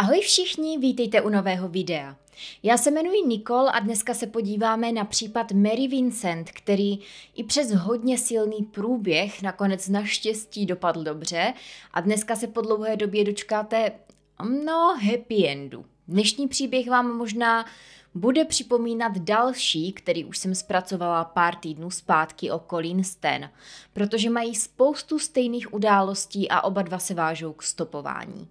Ahoj všichni, vítejte u nového videa. Já se jmenuji Nikol a dneska se podíváme na případ Mary Vincent, který i přes hodně silný průběh nakonec naštěstí dopadl dobře a dneska se po dlouhé době dočkáte, no, happy endu. Dnešní příběh vám možná bude připomínat další, který už jsem zpracovala pár týdnů zpátky o Colin Sten, protože mají spoustu stejných událostí a oba dva se vážou k stopování.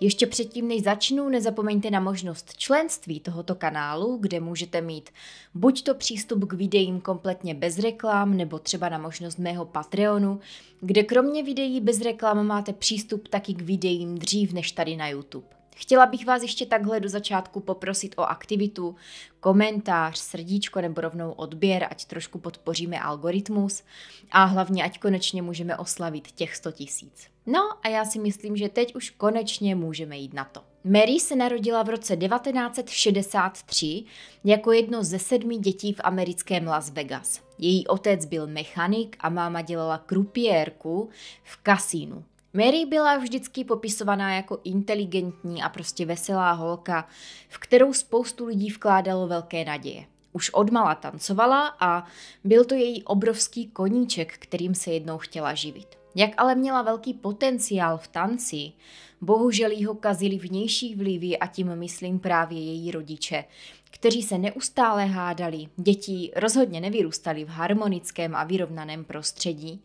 Ještě předtím, než začnu, nezapomeňte na možnost členství tohoto kanálu, kde můžete mít buď to přístup k videím kompletně bez reklam, nebo třeba na možnost mého Patreonu, kde kromě videí bez reklam máte přístup taky k videím dřív než tady na YouTube. Chtěla bych vás ještě takhle do začátku poprosit o aktivitu, komentář, srdíčko nebo rovnou odběr, ať trošku podpoříme algoritmus a hlavně ať konečně můžeme oslavit těch 100 tisíc. No a já si myslím, že teď už konečně můžeme jít na to. Mary se narodila v roce 1963 jako jedno ze sedmi dětí v americkém Las Vegas. Její otec byl mechanik a máma dělala krupiérku v kasínu. Mary byla vždycky popisovaná jako inteligentní a prostě veselá holka, v kterou spoustu lidí vkládalo velké naděje. Už odmala tancovala a byl to její obrovský koníček, kterým se jednou chtěla živit. Jak ale měla velký potenciál v tanci, bohužel jí ho kazili vnější vlivy a tím myslím právě její rodiče, kteří se neustále hádali, děti rozhodně nevyrůstaly v harmonickém a vyrovnaném prostředí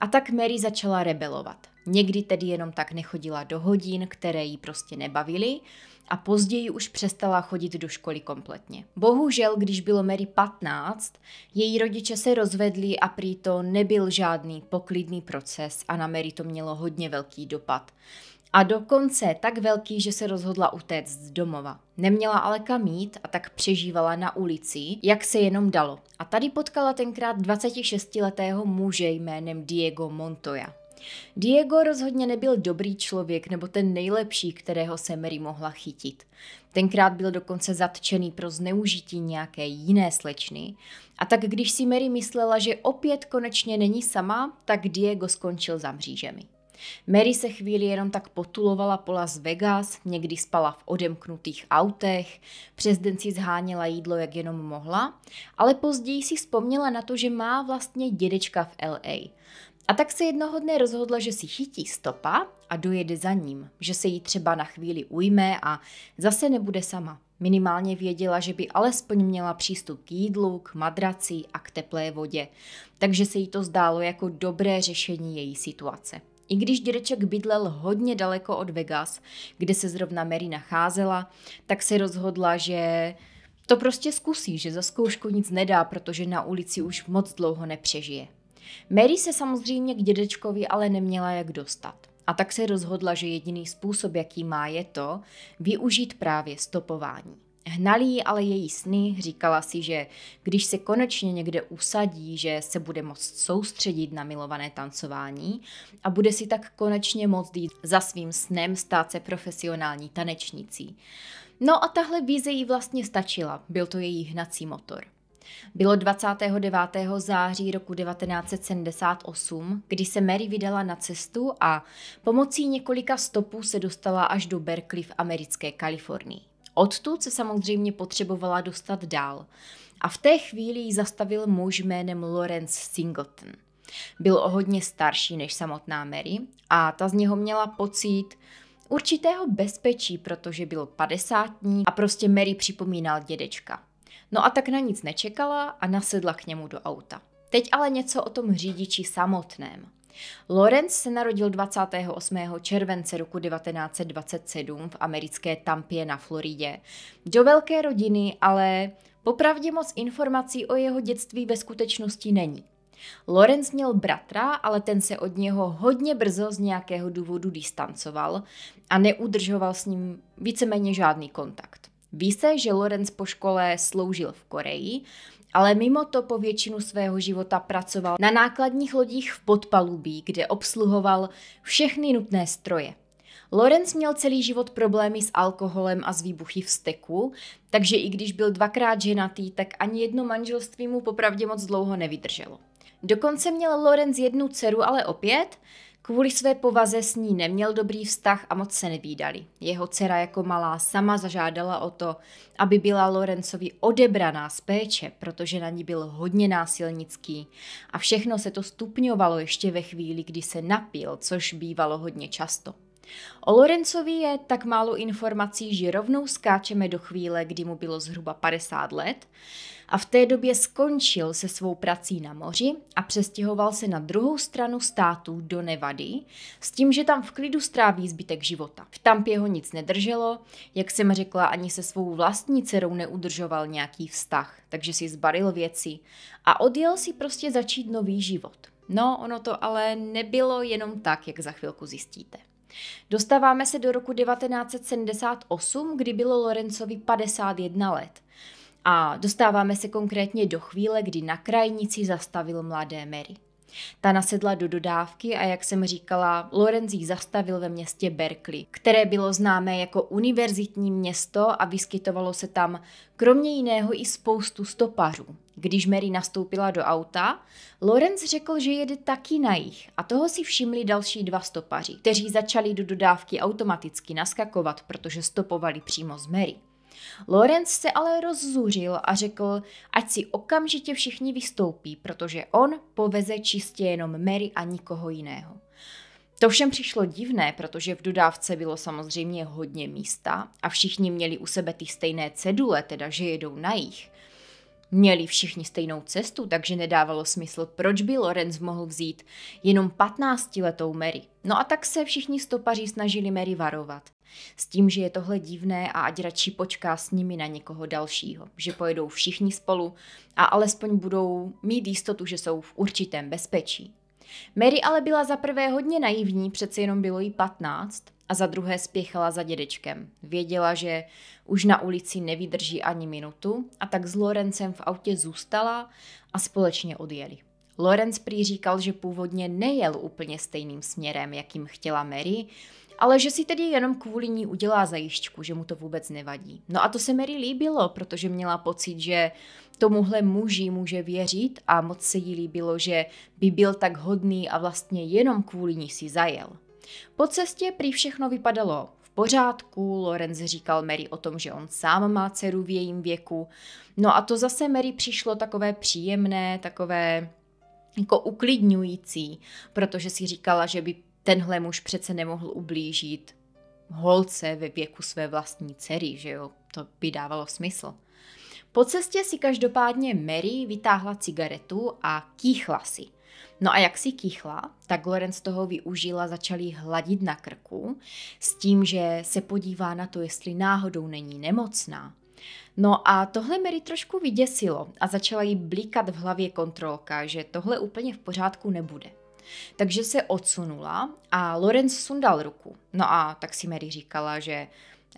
a tak Mary začala rebelovat. Někdy tedy jenom tak nechodila do hodin, které jí prostě nebavily, a později už přestala chodit do školy kompletně. Bohužel, když bylo Mary 15, její rodiče se rozvedli a prý to nebyl žádný poklidný proces a na Mary to mělo hodně velký dopad a dokonce tak velký, že se rozhodla utéct z domova. Neměla ale kam jít a tak přežívala na ulici, jak se jenom dalo. A tady potkala tenkrát 26-letého muže jménem Diego Montoya. Diego rozhodně nebyl dobrý člověk nebo ten nejlepší, kterého se Mary mohla chytit. Tenkrát byl dokonce zatčený pro zneužití nějaké jiné slečny. A tak když si Mary myslela, že opět konečně není sama, tak Diego skončil za mřížemi. Mary se chvíli jenom tak potulovala po Las Vegas, někdy spala v odemknutých autech, přes den si zháněla jídlo, jak jenom mohla, ale později si vzpomněla na to, že má vlastně dědečka v LA. A tak se jednoho dne rozhodla, že si chytí stopa a dojede za ním, že se jí třeba na chvíli ujme a zase nebude sama. Minimálně věděla, že by alespoň měla přístup k jídlu, k madraci a k teplé vodě, takže se jí to zdálo jako dobré řešení její situace. I když dědeček bydlel hodně daleko od Vegas, kde se zrovna Mary nacházela, tak se rozhodla, že to prostě zkusí, že za zkoušku nic nedá, protože na ulici už moc dlouho nepřežije. Mary se samozřejmě k dědečkovi ale neměla jak dostat. A tak se rozhodla, že jediný způsob, jaký má, je to využít právě stopování. Hnalí ale její sny, říkala si, že když se konečně někde usadí, že se bude moct soustředit na milované tancování a bude si tak konečně moct jít za svým snem stát se profesionální tanečnicí. No a tahle vize jí vlastně stačila, byl to její hnací motor. Bylo 29. září roku 1978, kdy se Mary vydala na cestu a pomocí několika stopů se dostala až do Berkeley v americké Kalifornii. Odtud se samozřejmě potřebovala dostat dál. A v té chvíli ji zastavil muž jménem Lawrence Singleton. Byl o hodně starší než samotná Mary a ta z něho měla pocit určitého bezpečí, protože byl padesátní a prostě Mary připomínal dědečka. No a tak na nic nečekala a nasedla k němu do auta. Teď ale něco o tom řidiči samotném. Lorenz se narodil 28. července roku 1927 v americké Tampě na Floridě. Do velké rodiny ale popravdě moc informací o jeho dětství ve skutečnosti není. Lorenz měl bratra, ale ten se od něho hodně brzo z nějakého důvodu distancoval a neudržoval s ním víceméně žádný kontakt. Ví se, že Lorenz po škole sloužil v Koreji ale mimo to po většinu svého života pracoval na nákladních lodích v podpalubí, kde obsluhoval všechny nutné stroje. Lorenz měl celý život problémy s alkoholem a s výbuchy steku, takže i když byl dvakrát ženatý, tak ani jedno manželství mu popravdě moc dlouho nevydrželo. Dokonce měl Lorenz jednu dceru, ale opět Kvůli své povaze s ní neměl dobrý vztah a moc se nevídali. Jeho dcera jako malá sama zažádala o to, aby byla Lorencovi odebraná z péče, protože na ní byl hodně násilnický a všechno se to stupňovalo ještě ve chvíli, kdy se napil, což bývalo hodně často. O Lorencovi je tak málo informací, že rovnou skáčeme do chvíle, kdy mu bylo zhruba 50 let a v té době skončil se svou prací na moři a přestěhoval se na druhou stranu státu do Nevady s tím, že tam v klidu stráví zbytek života. V Tampě ho nic nedrželo, jak jsem řekla, ani se svou vlastní dcerou neudržoval nějaký vztah, takže si zbaril věci a odjel si prostě začít nový život. No, ono to ale nebylo jenom tak, jak za chvilku zjistíte. Dostáváme se do roku 1978, kdy bylo Lorencovi 51 let. A dostáváme se konkrétně do chvíle, kdy na krajnici zastavil mladé Mary. Ta nasedla do dodávky a jak jsem říkala, Lorenz ji zastavil ve městě Berkeley, které bylo známé jako univerzitní město a vyskytovalo se tam kromě jiného i spoustu stopařů. Když Mary nastoupila do auta, Lorenz řekl, že jede taky na jich a toho si všimli další dva stopaři, kteří začali do dodávky automaticky naskakovat, protože stopovali přímo z Mary. Lorenz se ale rozzuřil a řekl, ať si okamžitě všichni vystoupí, protože on poveze čistě jenom Mary a nikoho jiného. To všem přišlo divné, protože v dodávce bylo samozřejmě hodně místa a všichni měli u sebe ty stejné cedule, teda že jedou na jich. Měli všichni stejnou cestu, takže nedávalo smysl, proč by Lorenz mohl vzít jenom 15-letou Mary. No a tak se všichni stopaři snažili Mary varovat. S tím, že je tohle divné a ať radši počká s nimi na někoho dalšího, že pojedou všichni spolu a alespoň budou mít jistotu, že jsou v určitém bezpečí. Mary ale byla za prvé hodně naivní, přeci jenom bylo jí 15, a za druhé spěchala za dědečkem. Věděla, že už na ulici nevydrží ani minutu a tak s Lorencem v autě zůstala a společně odjeli. Lorenz prý říkal, že původně nejel úplně stejným směrem, jakým chtěla Mary, ale že si tedy jenom kvůli ní udělá zajišťku, že mu to vůbec nevadí. No a to se Mary líbilo, protože měla pocit, že tomuhle muži může věřit a moc se jí líbilo, že by byl tak hodný a vlastně jenom kvůli ní si zajel. Po cestě prý všechno vypadalo v pořádku, Lorenz říkal Mary o tom, že on sám má dceru v jejím věku. No a to zase Mary přišlo takové příjemné, takové jako uklidňující, protože si říkala, že by Tenhle muž přece nemohl ublížit holce ve věku své vlastní dcery, že jo? To by dávalo smysl. Po cestě si každopádně Mary vytáhla cigaretu a kýchla si. No a jak si kýchla, tak Lorenz toho využila, začali hladit na krku s tím, že se podívá na to, jestli náhodou není nemocná. No a tohle Mary trošku vyděsilo a začala jí blíkat v hlavě kontrolka, že tohle úplně v pořádku nebude. Takže se odsunula a Lorenz sundal ruku. No a tak si Mary říkala, že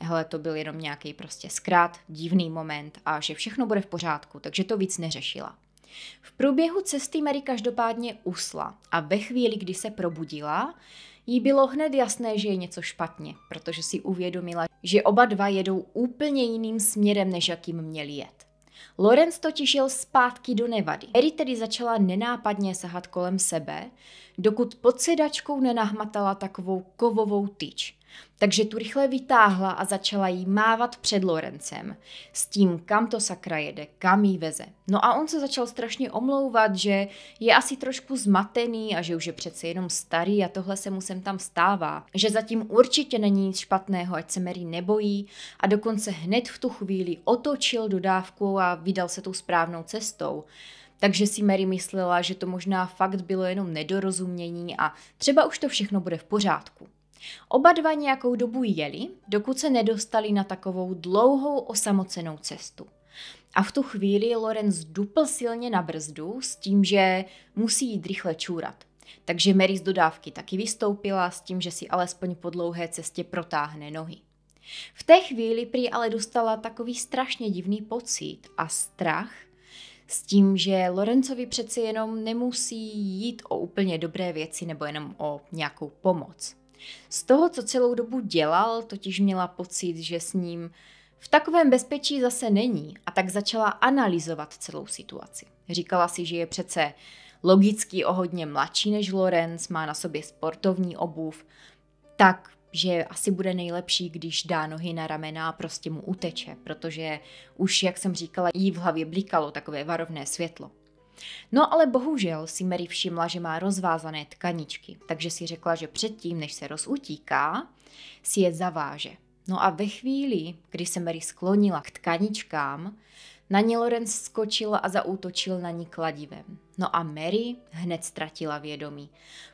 hele, to byl jenom nějaký prostě zkrát, divný moment a že všechno bude v pořádku, takže to víc neřešila. V průběhu cesty Mary každopádně usla a ve chvíli, kdy se probudila, jí bylo hned jasné, že je něco špatně, protože si uvědomila, že oba dva jedou úplně jiným směrem, než jakým měli jet. Lorenz totiž jel zpátky do Nevady. Eri tedy začala nenápadně sahat kolem sebe, dokud pod sedačkou nenahmatala takovou kovovou tyč takže tu rychle vytáhla a začala jí mávat před Lorencem s tím, kam to sakra jede, kam jí veze. No a on se začal strašně omlouvat, že je asi trošku zmatený a že už je přece jenom starý a tohle se mu sem tam stává. Že zatím určitě není nic špatného, ať se Mary nebojí a dokonce hned v tu chvíli otočil dodávku a vydal se tou správnou cestou. Takže si Mary myslela, že to možná fakt bylo jenom nedorozumění a třeba už to všechno bude v pořádku. Oba dva nějakou dobu jeli, dokud se nedostali na takovou dlouhou osamocenou cestu. A v tu chvíli Lorenz dupl silně na brzdu s tím, že musí jít rychle čůrat. Takže Mary z dodávky taky vystoupila s tím, že si alespoň po dlouhé cestě protáhne nohy. V té chvíli prý ale dostala takový strašně divný pocit a strach s tím, že Lorencovi přeci jenom nemusí jít o úplně dobré věci nebo jenom o nějakou pomoc. Z toho, co celou dobu dělal, totiž měla pocit, že s ním v takovém bezpečí zase není a tak začala analyzovat celou situaci. Říkala si, že je přece logicky o hodně mladší než Lorenz, má na sobě sportovní obuv, tak že asi bude nejlepší, když dá nohy na ramena a prostě mu uteče, protože už, jak jsem říkala, jí v hlavě blikalo takové varovné světlo. No ale bohužel si Mary všimla, že má rozvázané tkaničky, takže si řekla, že předtím, než se rozutíká, si je zaváže. No a ve chvíli, kdy se Mary sklonila k tkaničkám, na ní Lorenz skočil a zaútočil na ní kladivem. No a Mary hned ztratila vědomí,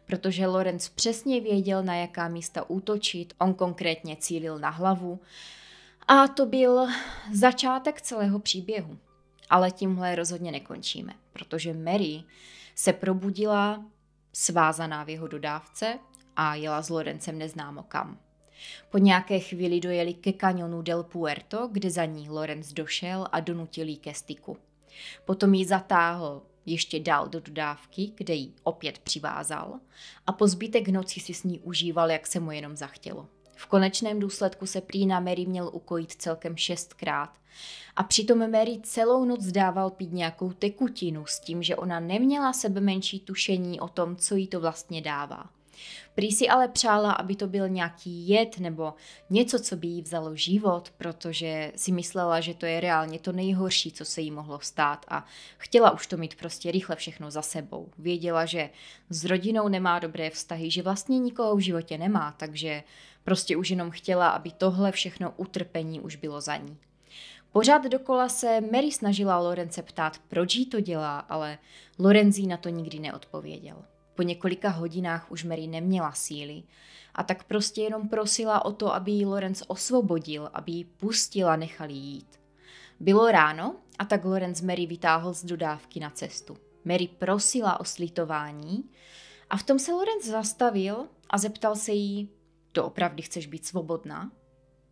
protože Lorenz přesně věděl, na jaká místa útočit, on konkrétně cílil na hlavu. A to byl začátek celého příběhu. Ale tímhle rozhodně nekončíme, protože Mary se probudila svázaná v jeho dodávce a jela s Lorencem neznámo kam. Po nějaké chvíli dojeli ke kanionu del Puerto, kde za ní Lorenz došel a donutil jí ke styku. Potom ji zatáhl ještě dál do dodávky, kde ji opět přivázal a po zbytek noci si s ní užíval, jak se mu jenom zachtělo. V konečném důsledku se prý na Mary měl ukojit celkem šestkrát. A přitom Mary celou noc dával pít nějakou tekutinu s tím, že ona neměla sebe menší tušení o tom, co jí to vlastně dává. Prý si ale přála, aby to byl nějaký jed nebo něco, co by jí vzalo život, protože si myslela, že to je reálně to nejhorší, co se jí mohlo stát a chtěla už to mít prostě rychle všechno za sebou. Věděla, že s rodinou nemá dobré vztahy, že vlastně nikoho v životě nemá, takže Prostě už jenom chtěla, aby tohle všechno utrpení už bylo za ní. Pořád dokola se Mary snažila Lorence ptát, proč jí to dělá, ale Lorenzí na to nikdy neodpověděl. Po několika hodinách už Mary neměla síly a tak prostě jenom prosila o to, aby ji Lorenz osvobodil, aby ji pustila, nechal jí jít. Bylo ráno a tak Lorenz Mary vytáhl z dodávky na cestu. Mary prosila o slitování a v tom se Lorenz zastavil a zeptal se jí, doopravdy chceš být svobodná,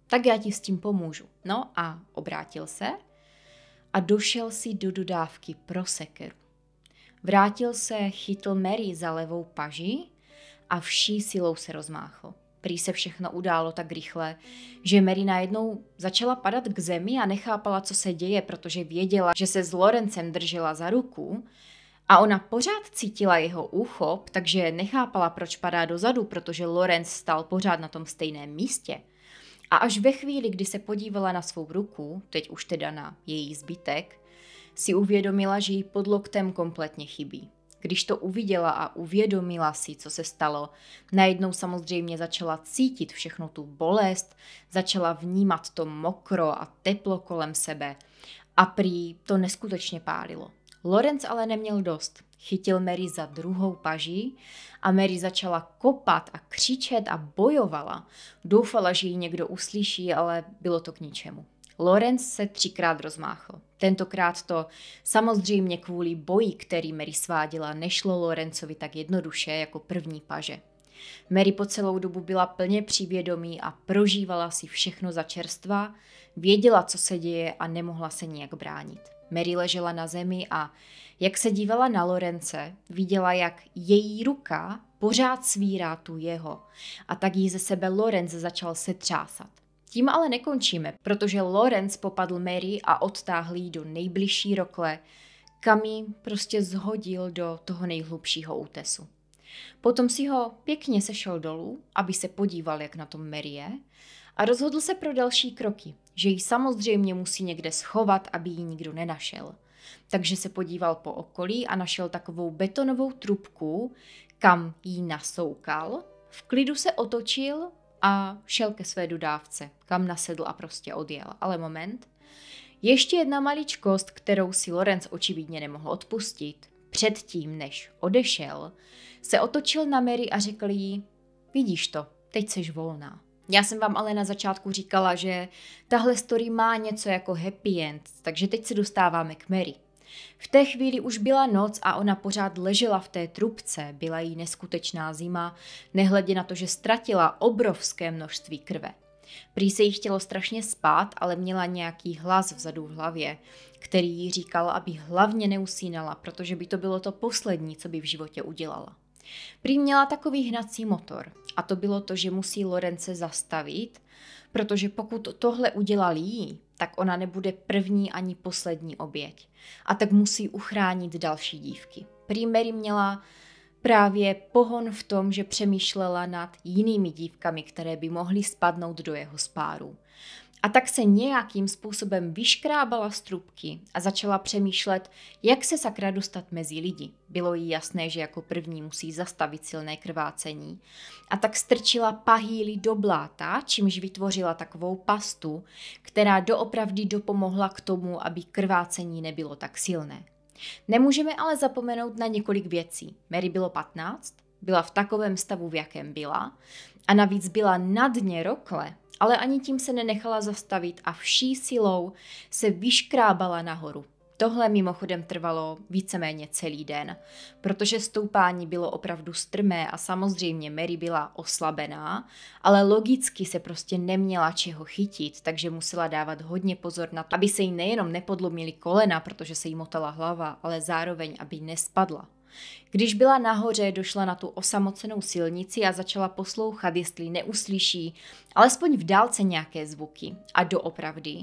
tak já ti s tím pomůžu. No a obrátil se a došel si do dodávky pro sekeru. Vrátil se, chytl Mary za levou paži a vší silou se rozmáchl. Prý se všechno událo tak rychle, že Mary najednou začala padat k zemi a nechápala, co se děje, protože věděla, že se s Lorencem držela za ruku a ona pořád cítila jeho úchop, takže nechápala, proč padá dozadu, protože Lorenz stal pořád na tom stejném místě. A až ve chvíli, kdy se podívala na svou ruku, teď už teda na její zbytek, si uvědomila, že jí pod loktem kompletně chybí. Když to uviděla a uvědomila si, co se stalo, najednou samozřejmě začala cítit všechnu tu bolest, začala vnímat to mokro a teplo kolem sebe a prý to neskutečně pálilo. Lorenz ale neměl dost. Chytil Mary za druhou paží a Mary začala kopat a křičet a bojovala. Doufala, že ji někdo uslyší, ale bylo to k ničemu. Lorenz se třikrát rozmáchl. Tentokrát to samozřejmě kvůli boji, který Mary svádila, nešlo Lorencovi tak jednoduše jako první paže. Mary po celou dobu byla plně přívědomí a prožívala si všechno za čerstva, věděla, co se děje a nemohla se nijak bránit. Mary ležela na zemi a jak se dívala na Lorence, viděla, jak její ruka pořád svírá tu jeho. A tak jí ze sebe Lorenz začal se třásat. Tím ale nekončíme, protože Lorenz popadl Mary a odtáhl ji do nejbližší rokle, kam ji prostě zhodil do toho nejhlubšího útesu. Potom si ho pěkně sešel dolů, aby se podíval, jak na tom Mary je, a rozhodl se pro další kroky, že ji samozřejmě musí někde schovat, aby ji nikdo nenašel. Takže se podíval po okolí a našel takovou betonovou trubku, kam ji nasoukal, v klidu se otočil a šel ke své dodávce, kam nasedl a prostě odjel. Ale moment, ještě jedna maličkost, kterou si Lorenz očividně nemohl odpustit. Předtím, než odešel, se otočil na Mary a řekl jí, vidíš to, teď seš volná. Já jsem vám ale na začátku říkala, že tahle story má něco jako happy end, takže teď se dostáváme k Mary. V té chvíli už byla noc a ona pořád ležela v té trubce, byla jí neskutečná zima, nehledě na to, že ztratila obrovské množství krve. Prý se jí chtělo strašně spát, ale měla nějaký hlas vzadu v hlavě, který jí říkal, aby hlavně neusínala, protože by to bylo to poslední, co by v životě udělala. Prý měla takový hnací motor a to bylo to, že musí Lorence zastavit, protože pokud tohle udělal jí, tak ona nebude první ani poslední oběť a tak musí uchránit další dívky. Prý Mary měla právě pohon v tom, že přemýšlela nad jinými dívkami, které by mohly spadnout do jeho spáru. A tak se nějakým způsobem vyškrábala z trubky a začala přemýšlet, jak se sakra dostat mezi lidi. Bylo jí jasné, že jako první musí zastavit silné krvácení. A tak strčila pahýly do bláta, čímž vytvořila takovou pastu, která doopravdy dopomohla k tomu, aby krvácení nebylo tak silné. Nemůžeme ale zapomenout na několik věcí. Mary bylo 15, byla v takovém stavu, v jakém byla, a navíc byla na dně rokle, ale ani tím se nenechala zastavit a vší silou se vyškrábala nahoru. Tohle mimochodem trvalo víceméně celý den, protože stoupání bylo opravdu strmé a samozřejmě Mary byla oslabená, ale logicky se prostě neměla čeho chytit, takže musela dávat hodně pozor na to, aby se jí nejenom nepodlomily kolena, protože se jí motala hlava, ale zároveň, aby nespadla. Když byla nahoře, došla na tu osamocenou silnici a začala poslouchat, jestli neuslyší, alespoň v dálce nějaké zvuky. A doopravdy,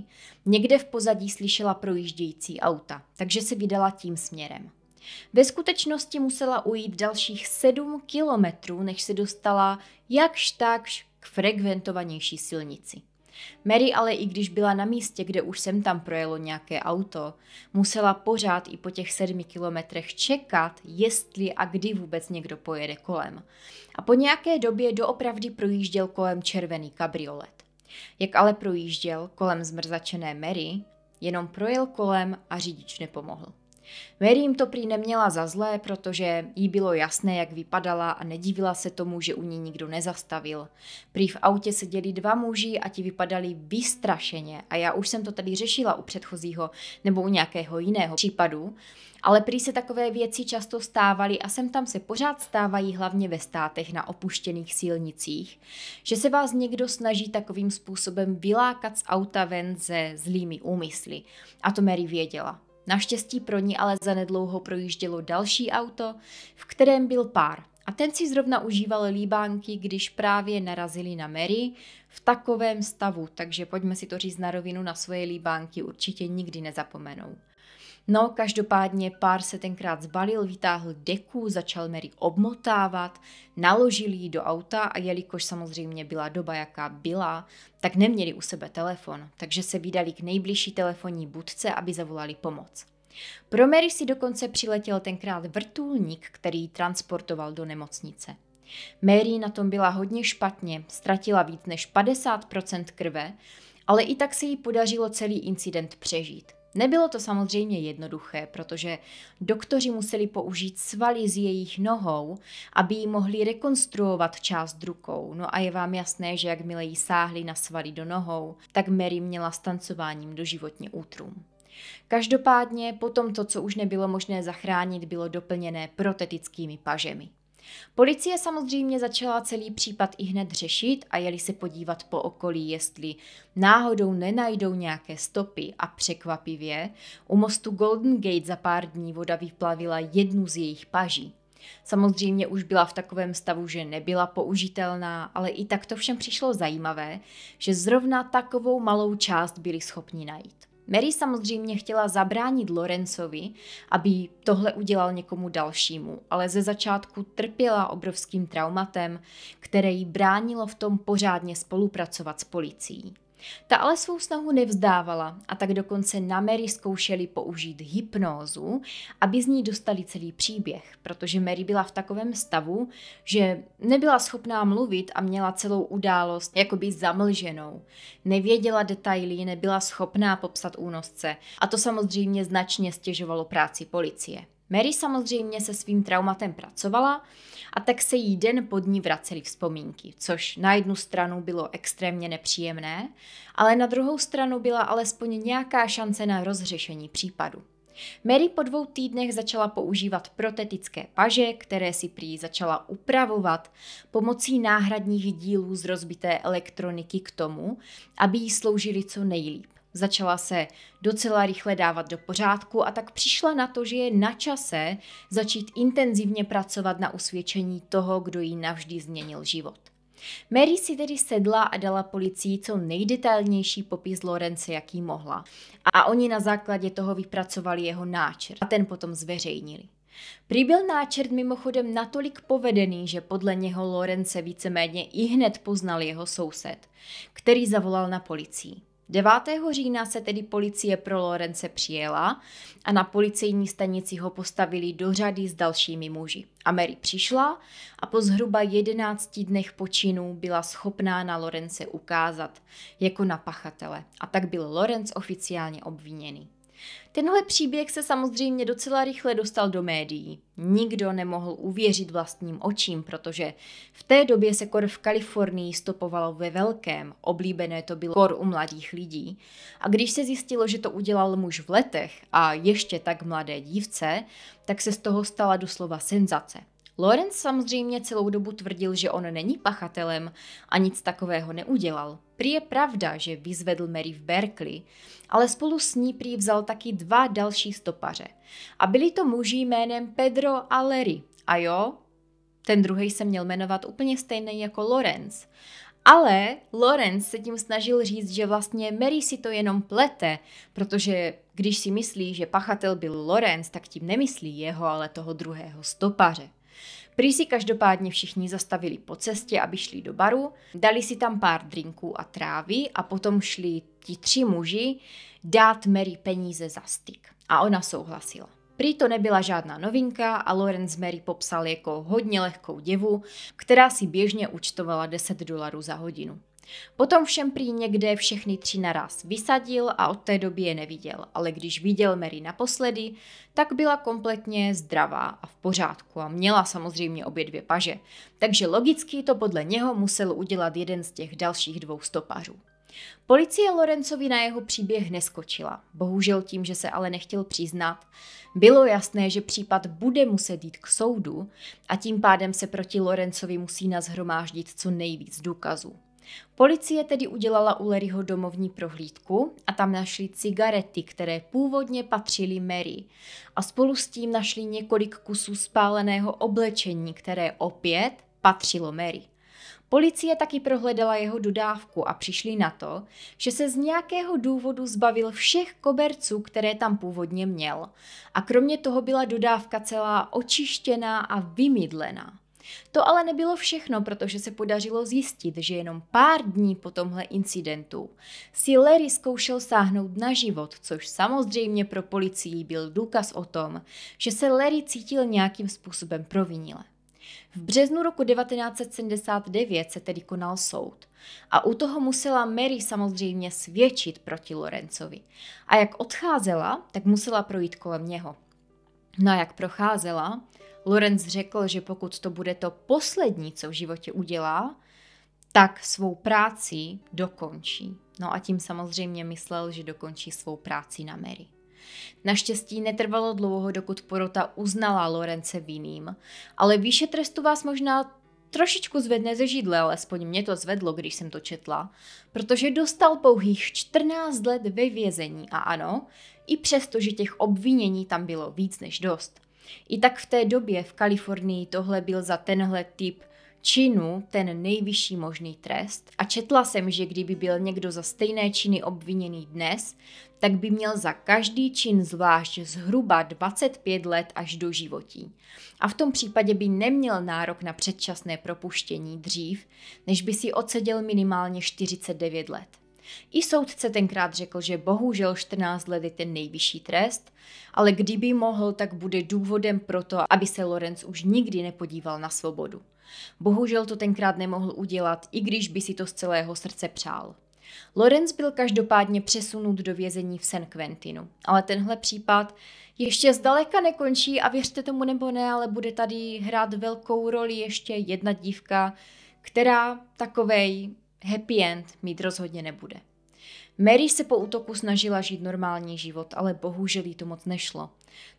někde v pozadí slyšela projíždějící auta, takže se vydala tím směrem. Ve skutečnosti musela ujít dalších sedm kilometrů, než se dostala jakž takž k frekventovanější silnici. Mary ale i když byla na místě, kde už sem tam projelo nějaké auto, musela pořád i po těch sedmi kilometrech čekat, jestli a kdy vůbec někdo pojede kolem. A po nějaké době doopravdy projížděl kolem červený kabriolet. Jak ale projížděl kolem zmrzačené Mary, jenom projel kolem a řidič nepomohl. Mary jim to prý neměla za zlé, protože jí bylo jasné, jak vypadala a nedívila se tomu, že u ní nikdo nezastavil. Prý v autě seděli dva muži a ti vypadali vystrašeně a já už jsem to tady řešila u předchozího nebo u nějakého jiného případu, ale prý se takové věci často stávaly a sem tam se pořád stávají hlavně ve státech na opuštěných silnicích, že se vás někdo snaží takovým způsobem vylákat z auta ven se zlými úmysly. A to Mary věděla. Naštěstí pro ní ale zanedlouho projíždělo další auto, v kterém byl pár. A ten si zrovna užíval líbánky, když právě narazili na Mary v takovém stavu, takže pojďme si to říct na rovinu, na svoje líbánky určitě nikdy nezapomenou. No, každopádně pár se tenkrát zbalil, vytáhl deku, začal Mary obmotávat, naložil ji do auta a jelikož samozřejmě byla doba, jaká byla, tak neměli u sebe telefon, takže se vydali k nejbližší telefonní budce, aby zavolali pomoc. Pro Mary si dokonce přiletěl tenkrát vrtulník, který ji transportoval do nemocnice. Mary na tom byla hodně špatně, ztratila víc než 50% krve, ale i tak se jí podařilo celý incident přežít. Nebylo to samozřejmě jednoduché, protože doktoři museli použít svaly z jejich nohou, aby ji mohli rekonstruovat část rukou. No a je vám jasné, že jakmile jí sáhli na svaly do nohou, tak Mary měla stancováním do životní útrum. Každopádně potom to, co už nebylo možné zachránit, bylo doplněné protetickými pažemi. Policie samozřejmě začala celý případ i hned řešit a jeli se podívat po okolí, jestli náhodou nenajdou nějaké stopy a překvapivě u mostu Golden Gate za pár dní voda vyplavila jednu z jejich paží. Samozřejmě už byla v takovém stavu, že nebyla použitelná, ale i tak to všem přišlo zajímavé, že zrovna takovou malou část byli schopni najít. Mary samozřejmě chtěla zabránit Lorencovi, aby tohle udělal někomu dalšímu, ale ze začátku trpěla obrovským traumatem, které jí bránilo v tom pořádně spolupracovat s policií. Ta ale svou snahu nevzdávala a tak dokonce na Mary zkoušeli použít hypnózu, aby z ní dostali celý příběh, protože Mary byla v takovém stavu, že nebyla schopná mluvit a měla celou událost jakoby zamlženou. Nevěděla detaily, nebyla schopná popsat únosce a to samozřejmě značně stěžovalo práci policie. Mary samozřejmě se svým traumatem pracovala a tak se jí den po dní vracely vzpomínky, což na jednu stranu bylo extrémně nepříjemné, ale na druhou stranu byla alespoň nějaká šance na rozřešení případu. Mary po dvou týdnech začala používat protetické paže, které si prý začala upravovat pomocí náhradních dílů z rozbité elektroniky k tomu, aby jí sloužily co nejlíp. Začala se docela rychle dávat do pořádku a tak přišla na to, že je na čase začít intenzivně pracovat na usvědčení toho, kdo jí navždy změnil život. Mary si tedy sedla a dala policii co nejdetailnější popis Lorence, jaký mohla. A oni na základě toho vypracovali jeho náčrt a ten potom zveřejnili. Prý byl náčrt mimochodem natolik povedený, že podle něho Lorence víceméně i hned poznal jeho soused, který zavolal na policii. 9. října se tedy policie pro Lorence přijela a na policejní stanici ho postavili do řady s dalšími muži. A Mary přišla a po zhruba 11 dnech počinu byla schopná na Lorence ukázat jako na pachatele. A tak byl Lorenz oficiálně obviněný. Tenhle příběh se samozřejmě docela rychle dostal do médií. Nikdo nemohl uvěřit vlastním očím, protože v té době se kor v Kalifornii stopovalo ve velkém, oblíbené to bylo kor u mladých lidí. A když se zjistilo, že to udělal muž v letech a ještě tak mladé dívce, tak se z toho stala doslova senzace. Lorenz samozřejmě celou dobu tvrdil, že on není pachatelem a nic takového neudělal. Prý je pravda, že vyzvedl Mary v Berkeley, ale spolu s ní prý vzal taky dva další stopaře. A byli to muži jménem Pedro a Larry. A jo, ten druhý se měl jmenovat úplně stejný jako Lorenz. Ale Lorenz se tím snažil říct, že vlastně Mary si to jenom plete, protože když si myslí, že pachatel byl Lorenz, tak tím nemyslí jeho, ale toho druhého stopaře. Prý si každopádně všichni zastavili po cestě, aby šli do baru, dali si tam pár drinků a trávy a potom šli ti tři muži dát Mary peníze za styk. A ona souhlasila. Prý to nebyla žádná novinka a Lorenz Mary popsal jako hodně lehkou děvu, která si běžně účtovala 10 dolarů za hodinu. Potom všem prý někde všechny tři naraz vysadil a od té doby je neviděl, ale když viděl Mary naposledy, tak byla kompletně zdravá a v pořádku a měla samozřejmě obě dvě paže. Takže logicky to podle něho musel udělat jeden z těch dalších dvou stopařů. Policie Lorencovi na jeho příběh neskočila, bohužel tím, že se ale nechtěl přiznat. Bylo jasné, že případ bude muset jít k soudu a tím pádem se proti Lorencovi musí nazhromáždit co nejvíc důkazů. Policie tedy udělala u Larryho domovní prohlídku a tam našli cigarety, které původně patřily Mary. A spolu s tím našli několik kusů spáleného oblečení, které opět patřilo Mary. Policie taky prohledala jeho dodávku a přišli na to, že se z nějakého důvodu zbavil všech koberců, které tam původně měl. A kromě toho byla dodávka celá očištěná a vymydlená. To ale nebylo všechno, protože se podařilo zjistit, že jenom pár dní po tomhle incidentu si Larry zkoušel sáhnout na život, což samozřejmě pro policii byl důkaz o tom, že se Larry cítil nějakým způsobem provinile. V březnu roku 1979 se tedy konal soud a u toho musela Mary samozřejmě svědčit proti Lorencovi. A jak odcházela, tak musela projít kolem něho. No a jak procházela, Lorenz řekl, že pokud to bude to poslední, co v životě udělá, tak svou práci dokončí. No a tím samozřejmě myslel, že dokončí svou práci na Mary. Naštěstí netrvalo dlouho, dokud porota uznala Lorence vinným, ale výše trestu vás možná trošičku zvedne ze židle, alespoň mě to zvedlo, když jsem to četla, protože dostal pouhých 14 let ve vězení a ano, i přesto, že těch obvinění tam bylo víc než dost, i tak v té době v Kalifornii tohle byl za tenhle typ činu ten nejvyšší možný trest a četla jsem, že kdyby byl někdo za stejné činy obviněný dnes, tak by měl za každý čin zvlášť zhruba 25 let až do životí. A v tom případě by neměl nárok na předčasné propuštění dřív, než by si odseděl minimálně 49 let. I soudce tenkrát řekl, že bohužel 14 let je ten nejvyšší trest, ale kdyby mohl, tak bude důvodem pro to, aby se Lorenz už nikdy nepodíval na svobodu. Bohužel to tenkrát nemohl udělat, i když by si to z celého srdce přál. Lorenz byl každopádně přesunut do vězení v San Quentinu, ale tenhle případ ještě zdaleka nekončí a věřte tomu nebo ne, ale bude tady hrát velkou roli ještě jedna dívka, která takovej Happy end mít rozhodně nebude. Mary se po útoku snažila žít normální život, ale bohužel jí to moc nešlo.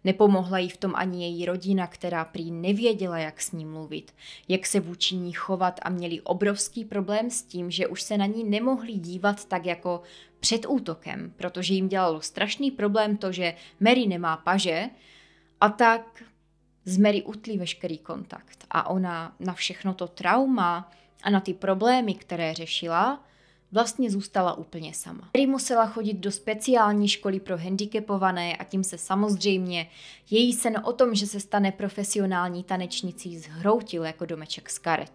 Nepomohla jí v tom ani její rodina, která prý nevěděla, jak s ní mluvit, jak se vůči ní chovat a měli obrovský problém s tím, že už se na ní nemohli dívat tak jako před útokem, protože jim dělalo strašný problém to, že Mary nemá paže a tak z Mary utlí veškerý kontakt a ona na všechno to trauma, a na ty problémy, které řešila, vlastně zůstala úplně sama. Který musela chodit do speciální školy pro handicapované a tím se samozřejmě její sen o tom, že se stane profesionální tanečnicí, zhroutil jako domeček z karet.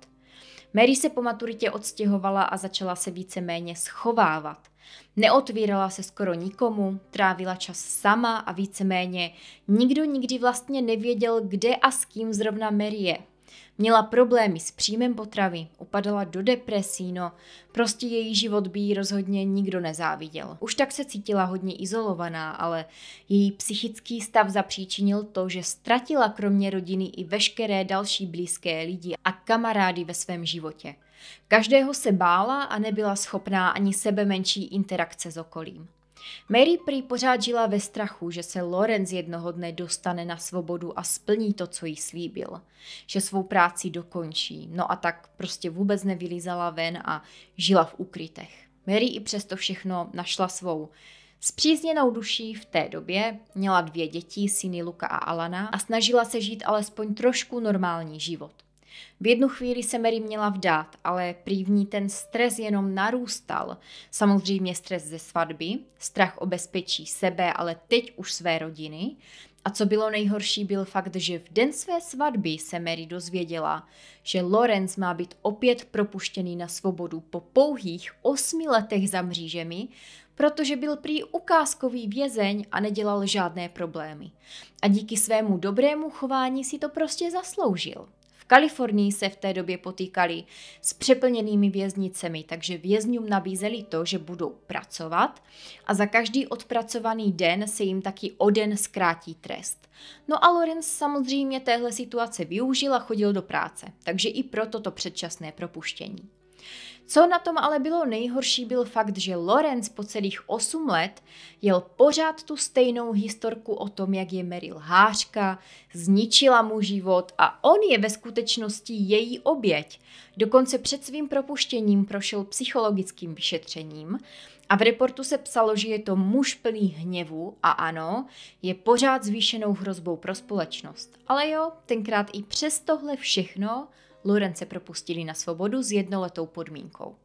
Mary se po maturitě odstěhovala a začala se víceméně schovávat. Neotvírala se skoro nikomu, trávila čas sama a víceméně nikdo nikdy vlastně nevěděl, kde a s kým zrovna Mary je. Měla problémy s příjmem potravy, upadala do depresí, no prostě její život by jí rozhodně nikdo nezáviděl. Už tak se cítila hodně izolovaná, ale její psychický stav zapříčinil to, že ztratila kromě rodiny i veškeré další blízké lidi a kamarády ve svém životě. Každého se bála a nebyla schopná ani sebe menší interakce s okolím. Mary prý pořád žila ve strachu, že se Lorenz jednoho dne dostane na svobodu a splní to, co jí slíbil, že svou práci dokončí, no a tak prostě vůbec nevylízala ven a žila v ukrytech. Mary i přesto všechno našla svou Spřízněnou duší v té době měla dvě děti, syny Luka a Alana, a snažila se žít alespoň trošku normální život. V jednu chvíli se Mary měla vdát, ale prý v ní ten stres jenom narůstal. Samozřejmě stres ze svatby, strach o bezpečí sebe, ale teď už své rodiny. A co bylo nejhorší, byl fakt, že v den své svatby se Mary dozvěděla, že Lorenz má být opět propuštěný na svobodu po pouhých osmi letech za mřížemi, protože byl prý ukázkový vězeň a nedělal žádné problémy. A díky svému dobrému chování si to prostě zasloužil. Kalifornii se v té době potýkali s přeplněnými věznicemi, takže vězňům nabízeli to, že budou pracovat a za každý odpracovaný den se jim taky o den zkrátí trest. No a Lorenz samozřejmě téhle situace využil a chodil do práce, takže i proto to předčasné propuštění. Co na tom ale bylo nejhorší, byl fakt, že Lorenz po celých 8 let jel pořád tu stejnou historku o tom, jak je Meryl hářka, zničila mu život a on je ve skutečnosti její oběť. Dokonce před svým propuštěním prošel psychologickým vyšetřením a v reportu se psalo, že je to muž plný hněvu a ano, je pořád zvýšenou hrozbou pro společnost. Ale jo, tenkrát i přes tohle všechno Lorence propustili na svobodu s jednoletou podmínkou.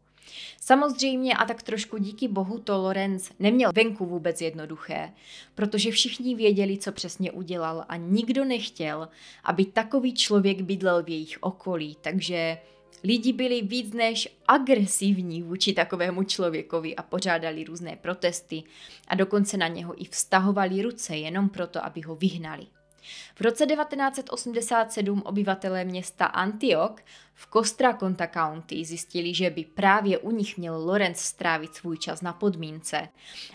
Samozřejmě a tak trošku díky bohu to Lorenz neměl venku vůbec jednoduché, protože všichni věděli, co přesně udělal a nikdo nechtěl, aby takový člověk bydlel v jejich okolí, takže lidi byli víc než agresivní vůči takovému člověkovi a pořádali různé protesty a dokonce na něho i vztahovali ruce jenom proto, aby ho vyhnali. V roce 1987 obyvatelé města Antioch v Costa Conta County zjistili, že by právě u nich měl Lorenz strávit svůj čas na podmínce.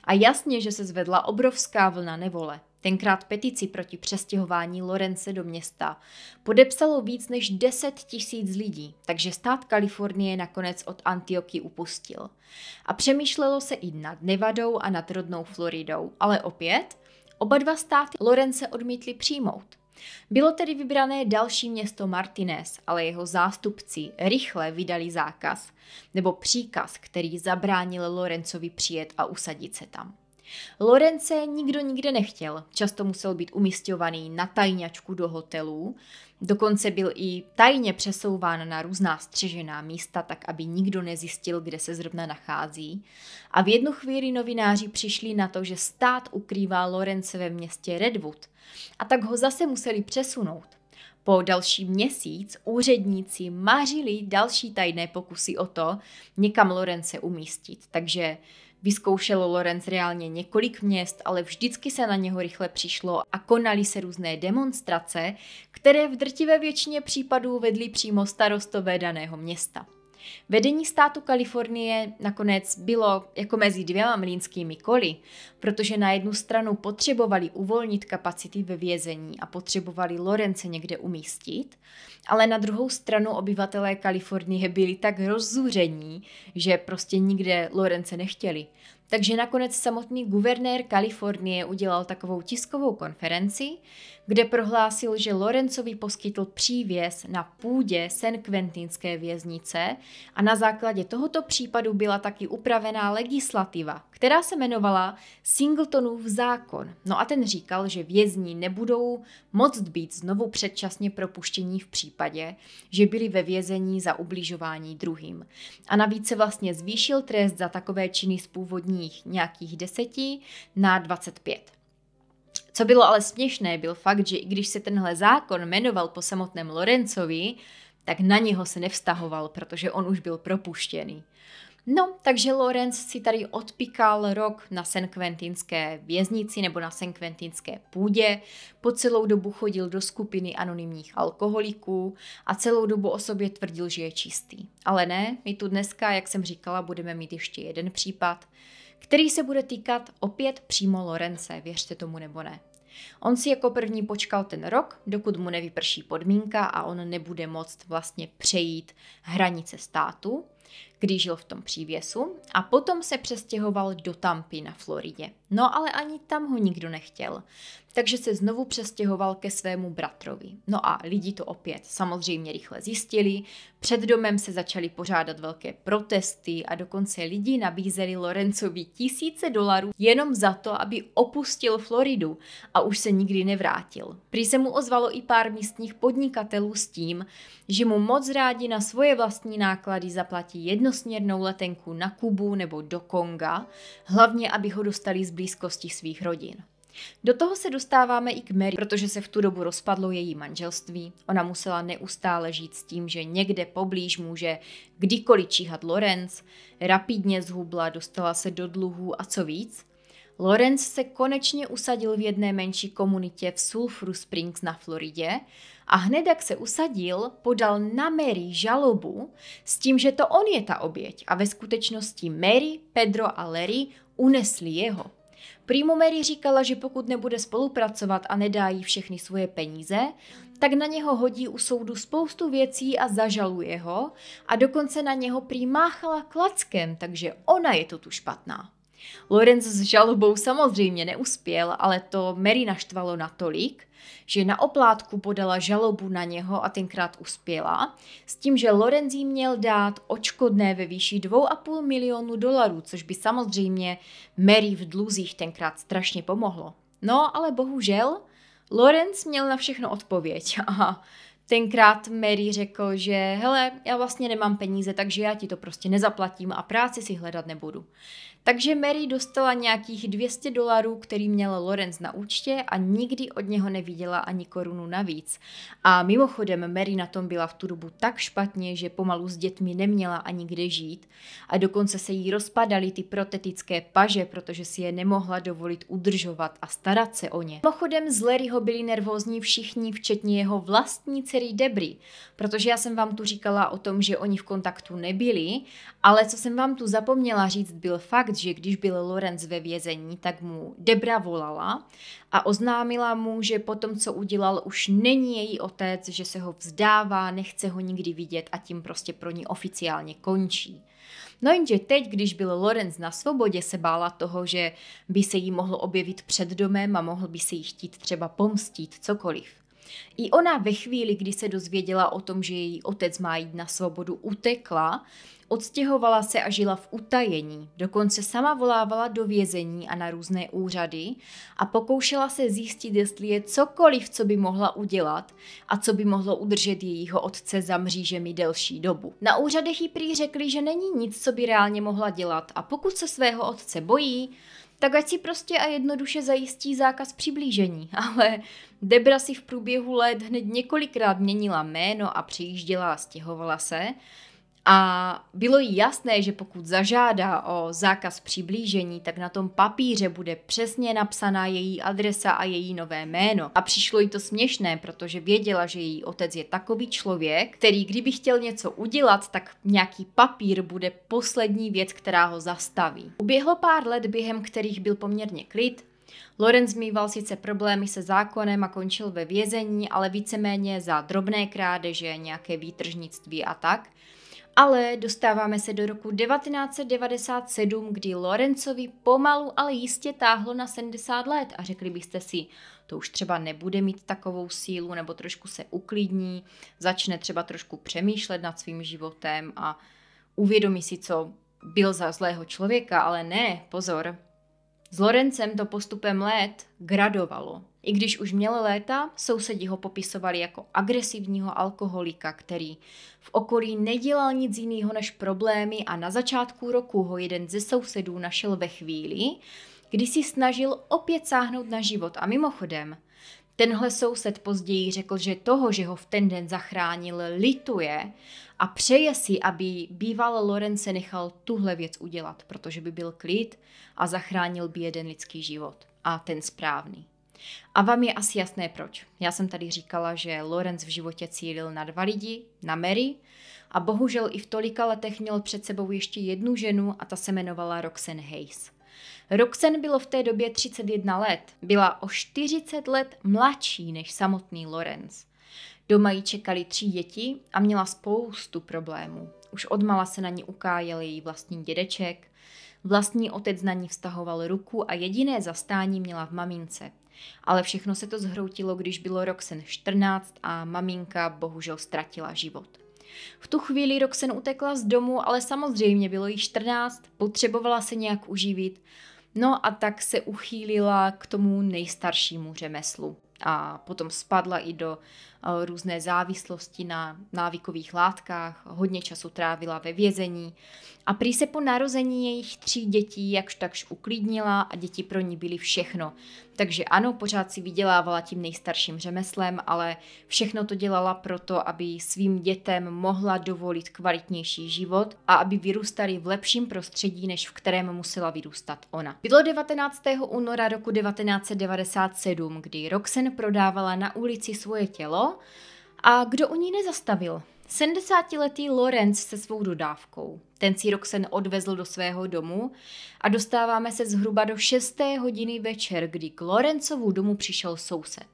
A jasně, že se zvedla obrovská vlna nevole. Tenkrát petici proti přestěhování Lorence do města podepsalo víc než 10 tisíc lidí, takže stát Kalifornie nakonec od Antioky upustil. A přemýšlelo se i nad Nevadou a nad rodnou Floridou, ale opět – Oba dva státy Lorence odmítli přijmout. Bylo tedy vybrané další město Martinez, ale jeho zástupci rychle vydali zákaz nebo příkaz, který zabránil Lorencovi přijet a usadit se tam. Lorence nikdo nikde nechtěl, často musel být umistovaný na tajňačku do hotelů, Dokonce byl i tajně přesouván na různá střežená místa, tak aby nikdo nezjistil, kde se zrovna nachází. A v jednu chvíli novináři přišli na to, že stát ukrývá Lorence ve městě Redwood. A tak ho zase museli přesunout. Po další měsíc úředníci mařili další tajné pokusy o to, někam Lorence umístit. Takže Vyzkoušel Lorenz reálně několik měst, ale vždycky se na něho rychle přišlo a konaly se různé demonstrace, které v drtivé většině případů vedly přímo starostové daného města. Vedení státu Kalifornie nakonec bylo jako mezi dvěma mlínskými koli, protože na jednu stranu potřebovali uvolnit kapacity ve vězení a potřebovali Lorence někde umístit, ale na druhou stranu obyvatelé Kalifornie byli tak rozzuření, že prostě nikde Lorence nechtěli. Takže nakonec samotný guvernér Kalifornie udělal takovou tiskovou konferenci, kde prohlásil, že Lorencovi poskytl přívěs na půdě San Quentinské věznice a na základě tohoto případu byla taky upravená legislativa, která se jmenovala Singletonův zákon. No a ten říkal, že vězni nebudou moc být znovu předčasně propuštění v případě, že byli ve vězení za ubližování druhým. A navíc se vlastně zvýšil trest za takové činy z původních nějakých deseti na 25. Co bylo ale směšné, byl fakt, že i když se tenhle zákon jmenoval po samotném Lorencovi, tak na něho se nevztahoval, protože on už byl propuštěný. No, takže Lorenz si tady odpíkal rok na senkventinské věznici nebo na senkventinské půdě, po celou dobu chodil do skupiny anonymních alkoholiků a celou dobu o sobě tvrdil, že je čistý. Ale ne, my tu dneska, jak jsem říkala, budeme mít ještě jeden případ, který se bude týkat opět přímo Lorence, věřte tomu nebo ne. On si jako první počkal ten rok, dokud mu nevyprší podmínka a on nebude moct vlastně přejít hranice státu, když žil v tom přívěsu a potom se přestěhoval do Tampy na Floridě. No ale ani tam ho nikdo nechtěl takže se znovu přestěhoval ke svému bratrovi. No a lidi to opět samozřejmě rychle zjistili, před domem se začaly pořádat velké protesty a dokonce lidi nabízeli Lorencovi tisíce dolarů jenom za to, aby opustil Floridu a už se nikdy nevrátil. Prý se mu ozvalo i pár místních podnikatelů s tím, že mu moc rádi na svoje vlastní náklady zaplatí jednosměrnou letenku na Kubu nebo do Konga, hlavně aby ho dostali z blízkosti svých rodin. Do toho se dostáváme i k Mary, protože se v tu dobu rozpadlo její manželství. Ona musela neustále žít s tím, že někde poblíž může kdykoliv číhat Lorenz, rapidně zhubla, dostala se do dluhů a co víc. Lorenz se konečně usadil v jedné menší komunitě v Sulphur Springs na Floridě a hned jak se usadil, podal na Mary žalobu s tím, že to on je ta oběť a ve skutečnosti Mary, Pedro a Larry unesli jeho. Primo Mary říkala, že pokud nebude spolupracovat a nedá jí všechny svoje peníze, tak na něho hodí u soudu spoustu věcí a zažaluje ho a dokonce na něho prý máchala klackem, takže ona je to tu špatná. Lorenz s žalobou samozřejmě neuspěl, ale to Mary naštvalo natolik, že na oplátku podala žalobu na něho a tenkrát uspěla, s tím, že Lorenz jí měl dát očkodné ve výši 2,5 milionu dolarů, což by samozřejmě Mary v dluzích tenkrát strašně pomohlo. No, ale bohužel, Lorenz měl na všechno odpověď a tenkrát Mary řekl, že hele, já vlastně nemám peníze, takže já ti to prostě nezaplatím a práci si hledat nebudu. Takže Mary dostala nějakých 200 dolarů, který měl Lorenz na účtě a nikdy od něho neviděla ani korunu navíc. A mimochodem Mary na tom byla v tu dobu tak špatně, že pomalu s dětmi neměla ani kde žít a dokonce se jí rozpadaly ty protetické paže, protože si je nemohla dovolit udržovat a starat se o ně. Mimochodem z Larryho byli nervózní všichni, včetně jeho vlastní dcery Debry, protože já jsem vám tu říkala o tom, že oni v kontaktu nebyli, ale co jsem vám tu zapomněla říct byl fakt, Lorenz, že když byl Lorenz ve vězení, tak mu Debra volala a oznámila mu, že po tom, co udělal, už není její otec, že se ho vzdává, nechce ho nikdy vidět a tím prostě pro ní oficiálně končí. No jenže teď, když byl Lorenz na svobodě, se bála toho, že by se jí mohl objevit před domem a mohl by se jí chtít třeba pomstit cokoliv. I ona ve chvíli, kdy se dozvěděla o tom, že její otec má jít na svobodu, utekla, odstěhovala se a žila v utajení. Dokonce sama volávala do vězení a na různé úřady a pokoušela se zjistit, jestli je cokoliv, co by mohla udělat a co by mohlo udržet jejího otce za mřížemi delší dobu. Na úřadech jí prý řekli, že není nic, co by reálně mohla dělat a pokud se svého otce bojí, tak ať si prostě a jednoduše zajistí zákaz přiblížení. Ale Debra si v průběhu let hned několikrát měnila jméno a přijížděla a stěhovala se a bylo jí jasné, že pokud zažádá o zákaz přiblížení, tak na tom papíře bude přesně napsaná její adresa a její nové jméno. A přišlo jí to směšné, protože věděla, že její otec je takový člověk, který kdyby chtěl něco udělat, tak nějaký papír bude poslední věc, která ho zastaví. Uběhlo pár let, během kterých byl poměrně klid, Lorenz mýval sice problémy se zákonem a končil ve vězení, ale víceméně za drobné krádeže, nějaké výtržnictví a tak. Ale dostáváme se do roku 1997, kdy Lorencovi pomalu, ale jistě táhlo na 70 let a řekli byste si, to už třeba nebude mít takovou sílu nebo trošku se uklidní, začne třeba trošku přemýšlet nad svým životem a uvědomí si, co byl za zlého člověka, ale ne, pozor, s Lorencem to postupem let gradovalo. I když už měl léta, sousedi ho popisovali jako agresivního alkoholika, který v okolí nedělal nic jiného než problémy a na začátku roku ho jeden ze sousedů našel ve chvíli, kdy si snažil opět sáhnout na život a mimochodem, Tenhle soused později řekl, že toho, že ho v ten den zachránil, lituje a přeje si, aby býval Lorence nechal tuhle věc udělat, protože by byl klid a zachránil by jeden lidský život a ten správný. A vám je asi jasné proč. Já jsem tady říkala, že Lorenz v životě cílil na dva lidi, na Mary, a bohužel i v tolika letech měl před sebou ještě jednu ženu a ta se jmenovala Roxanne Hayes. Roxanne bylo v té době 31 let, byla o 40 let mladší než samotný Lorenz. Doma ji čekali tři děti a měla spoustu problémů. Už odmala se na ní ukájel její vlastní dědeček, vlastní otec na ní vztahoval ruku a jediné zastání měla v mamince. Ale všechno se to zhroutilo, když bylo Roxen 14 a maminka bohužel ztratila život. V tu chvíli Roxen utekla z domu, ale samozřejmě bylo jí 14, potřebovala se nějak uživit, no a tak se uchýlila k tomu nejstaršímu řemeslu a potom spadla i do různé závislosti na návykových látkách, hodně času trávila ve vězení a prý se po narození jejich tří dětí jakž takž uklidnila a děti pro ní byly všechno. Takže ano, pořád si vydělávala tím nejstarším řemeslem, ale všechno to dělala proto, aby svým dětem mohla dovolit kvalitnější život a aby vyrůstali v lepším prostředí, než v kterém musela vyrůstat ona. Bylo 19. února roku 1997, kdy Roxen prodávala na ulici svoje tělo a kdo u ní nezastavil? 70-letý Lorenz se svou dodávkou. Ten si se odvezl do svého domu a dostáváme se zhruba do 6. hodiny večer, kdy k Lorencovu domu přišel soused.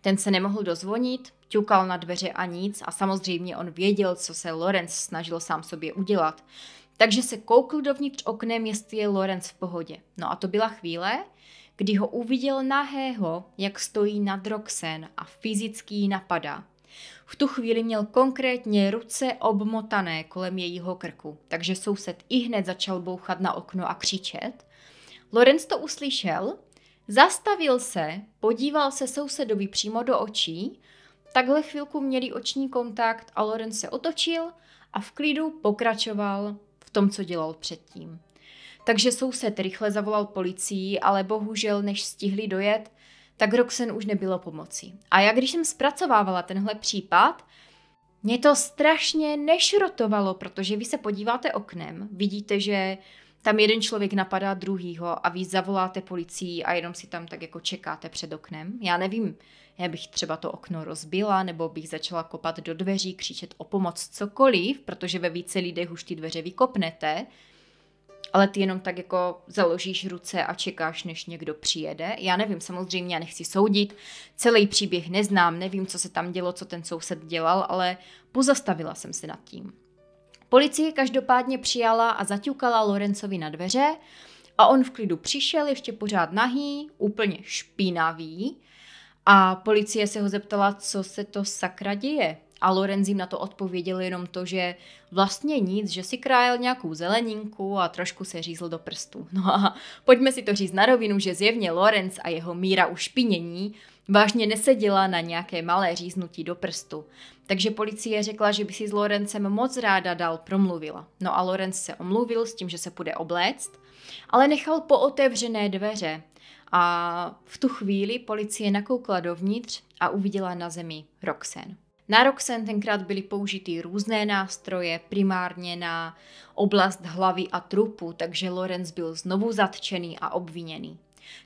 Ten se nemohl dozvonit, ťukal na dveře a nic a samozřejmě on věděl, co se Lorenz snažil sám sobě udělat. Takže se koukl dovnitř oknem, jestli je Lorenz v pohodě. No a to byla chvíle, kdy ho uviděl nahého, jak stojí nad Roxen a fyzicky ji napadá. V tu chvíli měl konkrétně ruce obmotané kolem jejího krku, takže soused i hned začal bouchat na okno a křičet. Lorenz to uslyšel, zastavil se, podíval se sousedovi přímo do očí, takhle chvilku měli oční kontakt a Lorenz se otočil a v klidu pokračoval v tom, co dělal předtím. Takže soused rychle zavolal policii, ale bohužel, než stihli dojet, tak Roxen už nebylo pomoci. A já když jsem zpracovávala tenhle případ, mě to strašně nešrotovalo, protože vy se podíváte oknem, vidíte, že tam jeden člověk napadá druhýho a vy zavoláte policii a jenom si tam tak jako čekáte před oknem. Já nevím, já bych třeba to okno rozbila, nebo bych začala kopat do dveří, křičet o pomoc cokoliv, protože ve více lidech už ty dveře vykopnete ale ty jenom tak jako založíš ruce a čekáš, než někdo přijede. Já nevím, samozřejmě já nechci soudit, celý příběh neznám, nevím, co se tam dělo, co ten soused dělal, ale pozastavila jsem se nad tím. Policie každopádně přijala a zaťukala Lorencovi na dveře a on v klidu přišel, ještě pořád nahý, úplně špinavý, a policie se ho zeptala, co se to sakra děje. A Lorenz jim na to odpověděl jenom to, že vlastně nic, že si krájel nějakou zeleninku a trošku se řízl do prstů. No a pojďme si to říct na rovinu, že zjevně Lorenz a jeho míra ušpinění vážně neseděla na nějaké malé říznutí do prstu. Takže policie řekla, že by si s Lorencem moc ráda dal promluvila. No a Lorenz se omluvil s tím, že se půjde obléct, ale nechal pootevřené dveře. A v tu chvíli policie nakoukla dovnitř a uviděla na zemi Roxen. Na Roxen tenkrát byly použity různé nástroje, primárně na oblast hlavy a trupu, takže Lorenz byl znovu zatčený a obviněný.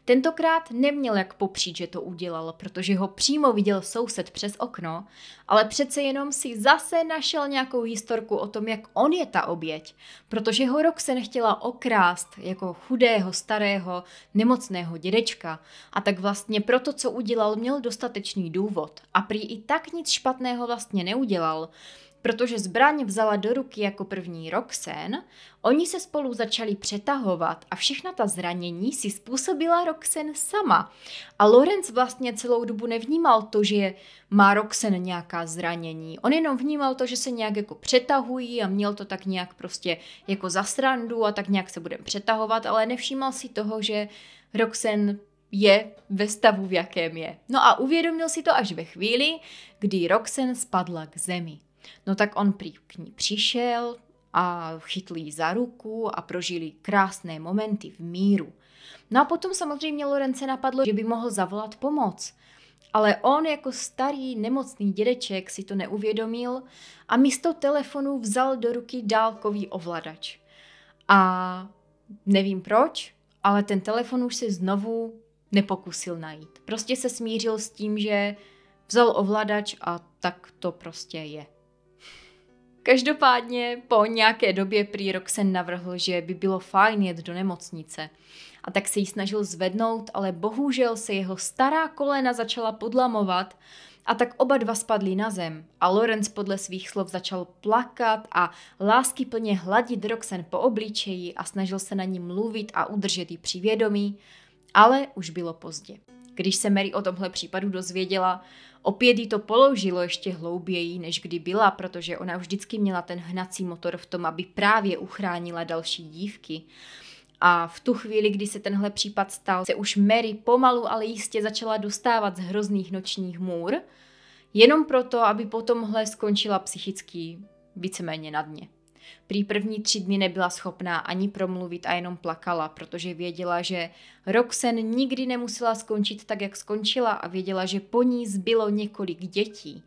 Tentokrát neměl jak popřít, že to udělal, protože ho přímo viděl soused přes okno, ale přece jenom si zase našel nějakou historku o tom, jak on je ta oběť, protože ho rok se nechtěla okrást jako chudého, starého, nemocného dědečka a tak vlastně pro to, co udělal, měl dostatečný důvod a prý i tak nic špatného vlastně neudělal, Protože zbraň vzala do ruky jako první Roxen, oni se spolu začali přetahovat a všechna ta zranění si způsobila Roxen sama. A Lorenz vlastně celou dobu nevnímal to, že má Roxen nějaká zranění. On jenom vnímal to, že se nějak jako přetahují a měl to tak nějak prostě jako za srandu a tak nějak se budeme přetahovat, ale nevšímal si toho, že Roxen je ve stavu, v jakém je. No a uvědomil si to až ve chvíli, kdy Roxen spadla k zemi. No tak on prý k ní přišel a chytl ji za ruku a prožili krásné momenty v míru. No a potom samozřejmě Lorence napadlo, že by mohl zavolat pomoc. Ale on jako starý nemocný dědeček si to neuvědomil a místo telefonu vzal do ruky dálkový ovladač. A nevím proč, ale ten telefon už se znovu nepokusil najít. Prostě se smířil s tím, že vzal ovladač a tak to prostě je. Každopádně po nějaké době prý Roxen navrhl, že by bylo fajn jet do nemocnice. A tak se jí snažil zvednout, ale bohužel se jeho stará kolena začala podlamovat a tak oba dva spadli na zem a Lorenz podle svých slov začal plakat a láskyplně hladit Roxen po obličeji a snažil se na ní mluvit a udržet ji při vědomí, ale už bylo pozdě. Když se Mary o tomhle případu dozvěděla, opět jí to položilo ještě hlouběji, než kdy byla, protože ona vždycky měla ten hnací motor v tom, aby právě uchránila další dívky. A v tu chvíli, kdy se tenhle případ stal, se už Mary pomalu, ale jistě začala dostávat z hrozných nočních můr, jenom proto, aby potomhle skončila psychicky víceméně na dně. Prý první tři dny nebyla schopná ani promluvit a jenom plakala, protože věděla, že Roxen nikdy nemusela skončit tak, jak skončila a věděla, že po ní zbylo několik dětí.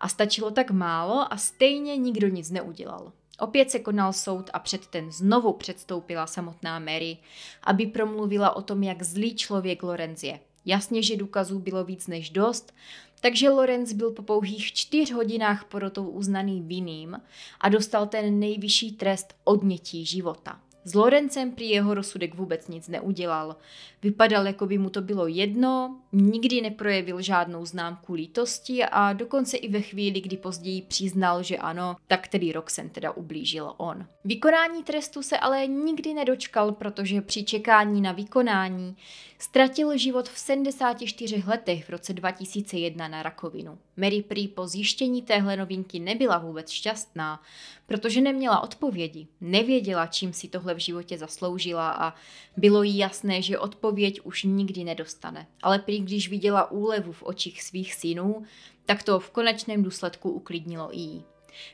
A stačilo tak málo a stejně nikdo nic neudělal. Opět se konal soud a před ten znovu předstoupila samotná Mary, aby promluvila o tom, jak zlý člověk Lorenz je. Jasně, že důkazů bylo víc než dost, takže Lorenz byl po pouhých čtyř hodinách porotou uznaný vinným a dostal ten nejvyšší trest odnětí života. S Lorencem při jeho rozsudek vůbec nic neudělal. Vypadal, jako by mu to bylo jedno, nikdy neprojevil žádnou známku lítosti a dokonce i ve chvíli, kdy později přiznal, že ano, tak tedy rok jsem teda ublížil on. Vykonání trestu se ale nikdy nedočkal, protože při čekání na vykonání Ztratil život v 74 letech v roce 2001 na rakovinu. Mary prý po zjištění téhle novinky nebyla vůbec šťastná, protože neměla odpovědi, nevěděla, čím si tohle v životě zasloužila a bylo jí jasné, že odpověď už nikdy nedostane. Ale prý, když viděla úlevu v očích svých synů, tak to v konečném důsledku uklidnilo i jí.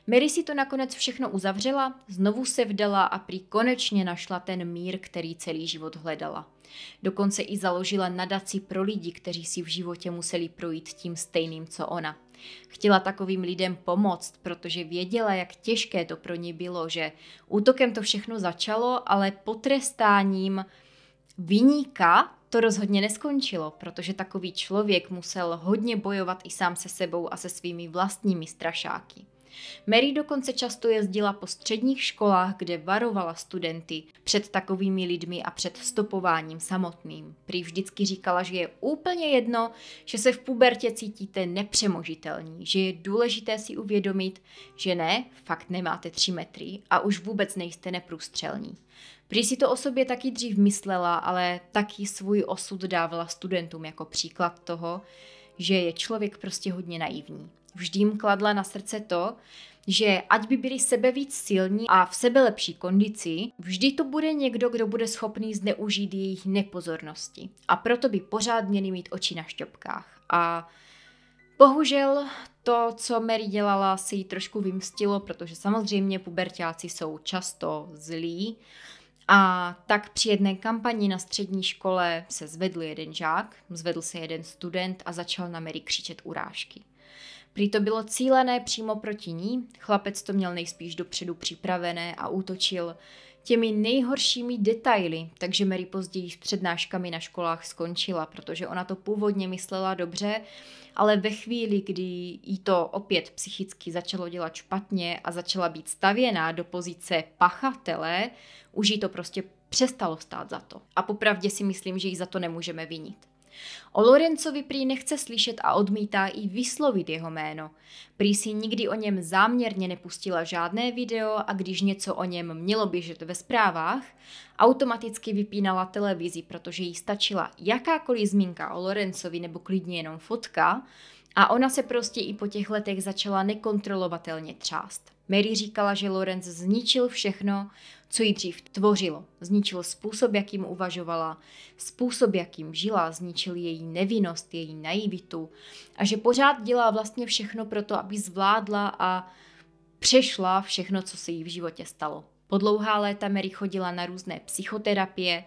Mary si to nakonec všechno uzavřela, znovu se vdala a prý konečně našla ten mír, který celý život hledala. Dokonce i založila nadaci pro lidi, kteří si v životě museli projít tím stejným, co ona. Chtěla takovým lidem pomoct, protože věděla, jak těžké to pro ně bylo, že útokem to všechno začalo, ale potrestáním vyníka to rozhodně neskončilo, protože takový člověk musel hodně bojovat i sám se sebou a se svými vlastními strašáky. Mary dokonce často jezdila po středních školách, kde varovala studenty před takovými lidmi a před stopováním samotným. Prý vždycky říkala, že je úplně jedno, že se v pubertě cítíte nepřemožitelní, že je důležité si uvědomit, že ne, fakt nemáte 3 metry a už vůbec nejste neprůstřelní. Prý si to o sobě taky dřív myslela, ale taky svůj osud dávala studentům jako příklad toho, že je člověk prostě hodně naivní vždy jim kladla na srdce to, že ať by byli sebe víc silní a v sebe lepší kondici, vždy to bude někdo, kdo bude schopný zneužít jejich nepozornosti. A proto by pořád měli mít oči na šťopkách. A bohužel to, co Mary dělala, se jí trošku vymstilo, protože samozřejmě pubertáci jsou často zlí. A tak při jedné kampani na střední škole se zvedl jeden žák, zvedl se jeden student a začal na Mary křičet urážky. Prý to bylo cílené přímo proti ní, chlapec to měl nejspíš dopředu připravené a útočil těmi nejhoršími detaily, takže Mary později s přednáškami na školách skončila, protože ona to původně myslela dobře, ale ve chvíli, kdy jí to opět psychicky začalo dělat špatně a začala být stavěná do pozice pachatele, už jí to prostě přestalo stát za to. A popravdě si myslím, že jí za to nemůžeme vinit. O Lorencovi prý nechce slyšet a odmítá i vyslovit jeho jméno. Prý si nikdy o něm záměrně nepustila žádné video a když něco o něm mělo běžet ve zprávách, automaticky vypínala televizi, protože jí stačila jakákoliv zmínka o Lorencovi nebo klidně jenom fotka a ona se prostě i po těch letech začala nekontrolovatelně třást. Mary říkala, že Lorenz zničil všechno, co jí dřív tvořilo. Zničil způsob, jakým uvažovala, způsob, jakým žila, zničil její nevinnost, její naivitu a že pořád dělá vlastně všechno pro to, aby zvládla a přešla všechno, co se jí v životě stalo. Po dlouhá léta Mary chodila na různé psychoterapie,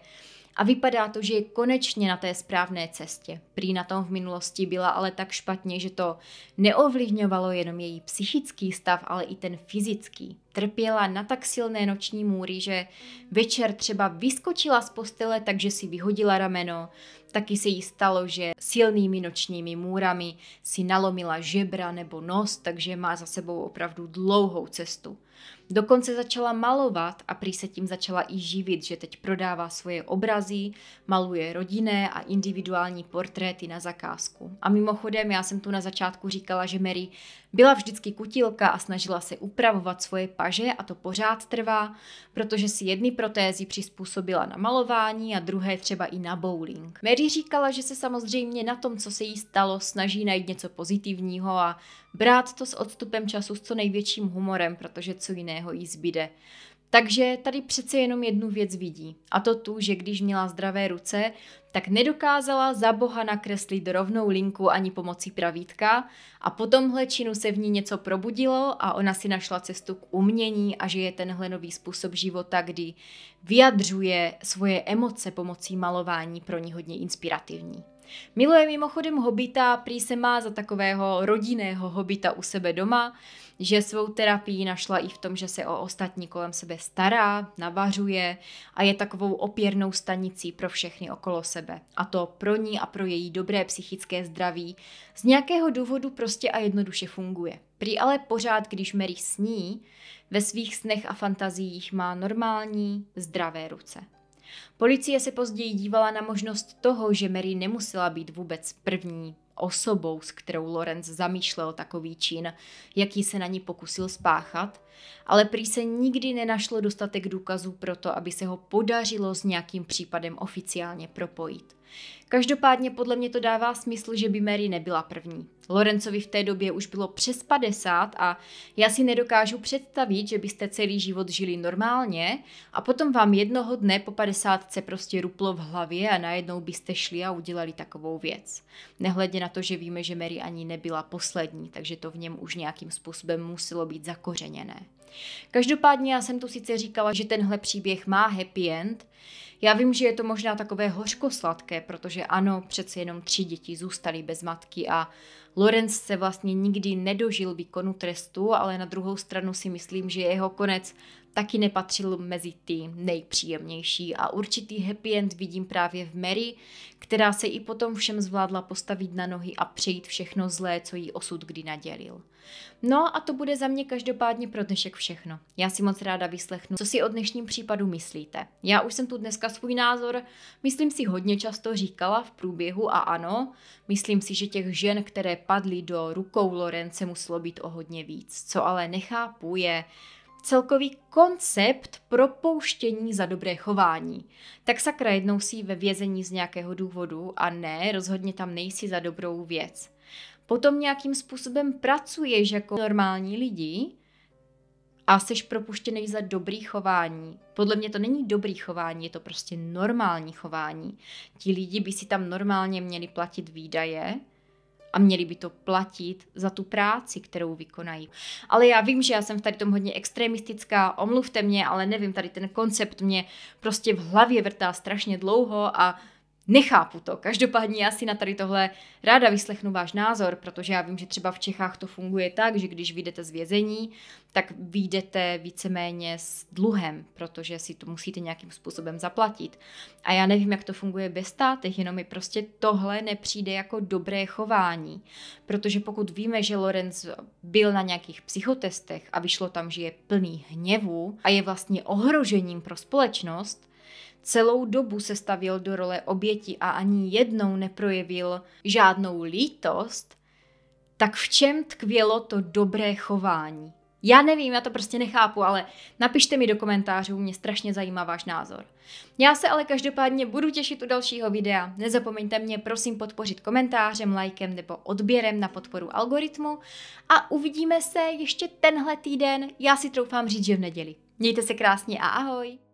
a vypadá to, že je konečně na té správné cestě. Prý na tom v minulosti byla ale tak špatně, že to neovlivňovalo jenom její psychický stav, ale i ten fyzický. Trpěla na tak silné noční můry, že večer třeba vyskočila z postele, takže si vyhodila rameno. Taky se jí stalo, že silnými nočními můrami si nalomila žebra nebo nos, takže má za sebou opravdu dlouhou cestu. Dokonce začala malovat a prý se tím začala i živit, že teď prodává svoje obrazy, maluje rodinné a individuální portréty na zakázku. A mimochodem, já jsem tu na začátku říkala, že Mary byla vždycky kutilka a snažila se upravovat svoje paže a to pořád trvá, protože si jedny protézy přizpůsobila na malování a druhé třeba i na bowling. Mary říkala, že se samozřejmě na tom, co se jí stalo, snaží najít něco pozitivního a brát to s odstupem času s co největším humorem, protože co jiného jí zbyde. Takže tady přece jenom jednu věc vidí, a to tu, že když měla zdravé ruce, tak nedokázala za boha nakreslit rovnou linku ani pomocí pravítka a po tomhle činu se v ní něco probudilo a ona si našla cestu k umění a že je tenhle nový způsob života, kdy vyjadřuje svoje emoce pomocí malování pro ní hodně inspirativní. Miluje mimochodem hobita, prý se má za takového rodinného hobita u sebe doma, že svou terapii našla i v tom, že se o ostatní kolem sebe stará, navařuje a je takovou opěrnou stanicí pro všechny okolo sebe. A to pro ní a pro její dobré psychické zdraví z nějakého důvodu prostě a jednoduše funguje. Prý ale pořád, když Mary sní, ve svých snech a fantaziích má normální, zdravé ruce. Policie se později dívala na možnost toho, že Mary nemusela být vůbec první osobou, s kterou Lorenz zamýšlel takový čin, jaký se na ní pokusil spáchat, ale prý se nikdy nenašlo dostatek důkazů pro to, aby se ho podařilo s nějakým případem oficiálně propojit. Každopádně podle mě to dává smysl, že by Mary nebyla první. Lorencovi v té době už bylo přes 50 a já si nedokážu představit, že byste celý život žili normálně a potom vám jednoho dne po 50 prostě ruplo v hlavě a najednou byste šli a udělali takovou věc. Nehledě na na to, že víme, že Mary ani nebyla poslední, takže to v něm už nějakým způsobem muselo být zakořeněné. Každopádně já jsem tu sice říkala, že tenhle příběh má happy end, já vím, že je to možná takové hořkosladké, protože ano, přece jenom tři děti zůstaly bez matky a Lorenz se vlastně nikdy nedožil výkonu trestu, ale na druhou stranu si myslím, že jeho konec taky nepatřil mezi ty nejpříjemnější a určitý happy end vidím právě v Mary, která se i potom všem zvládla postavit na nohy a přejít všechno zlé, co jí osud kdy nadělil. No a to bude za mě každopádně pro dnešek všechno. Já si moc ráda vyslechnu, co si o dnešním případu myslíte. Já už jsem tu dneska svůj názor, myslím si, hodně často říkala v průběhu a ano, myslím si, že těch žen, které padly do rukou Lorence, muselo být o hodně víc. Co ale nechápu je, celkový koncept propouštění za dobré chování. Tak sakra jednou si ve vězení z nějakého důvodu a ne, rozhodně tam nejsi za dobrou věc. Potom nějakým způsobem pracuješ jako normální lidi a jsi propuštěný za dobrý chování. Podle mě to není dobrý chování, je to prostě normální chování. Ti lidi by si tam normálně měli platit výdaje, a měli by to platit za tu práci, kterou vykonají. Ale já vím, že já jsem v tady tom hodně extremistická, omluvte mě, ale nevím, tady ten koncept mě prostě v hlavě vrtá strašně dlouho a Nechápu to. Každopádně já si na tady tohle ráda vyslechnu váš názor, protože já vím, že třeba v Čechách to funguje tak, že když vyjdete z vězení, tak vyjdete víceméně s dluhem, protože si to musíte nějakým způsobem zaplatit. A já nevím, jak to funguje bez státech, jenom mi prostě tohle nepřijde jako dobré chování. Protože pokud víme, že Lorenz byl na nějakých psychotestech a vyšlo tam, že je plný hněvu a je vlastně ohrožením pro společnost, Celou dobu se stavil do role oběti a ani jednou neprojevil žádnou lítost, tak v čem tkvělo to dobré chování? Já nevím, já to prostě nechápu, ale napište mi do komentářů, mě strašně zajímá váš názor. Já se ale každopádně budu těšit u dalšího videa. Nezapomeňte mě prosím podpořit komentářem, lajkem nebo odběrem na podporu algoritmu a uvidíme se ještě tenhle týden, já si troufám říct, že v neděli. Mějte se krásně a ahoj!